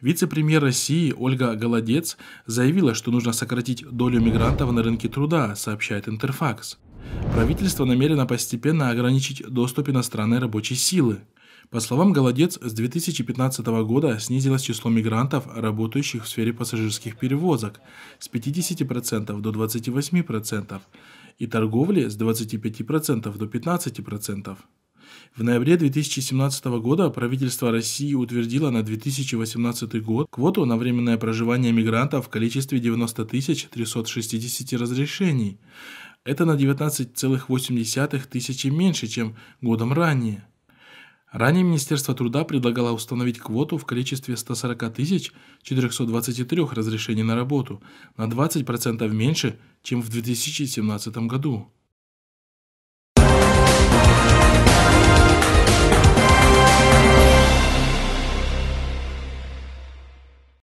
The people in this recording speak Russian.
Вице-премьер России Ольга Голодец заявила, что нужно сократить долю мигрантов на рынке труда, сообщает Интерфакс. Правительство намерено постепенно ограничить доступ иностранной рабочей силы. По словам Голодец, с 2015 года снизилось число мигрантов, работающих в сфере пассажирских перевозок с 50% до 28% и торговли с 25% до 15%. В ноябре 2017 года правительство России утвердило на 2018 год квоту на временное проживание мигрантов в количестве 90 360 разрешений. Это на 19,8 тысячи меньше, чем годом ранее. Ранее Министерство труда предлагало установить квоту в количестве 140 423 разрешений на работу на 20% меньше, чем в 2017 году.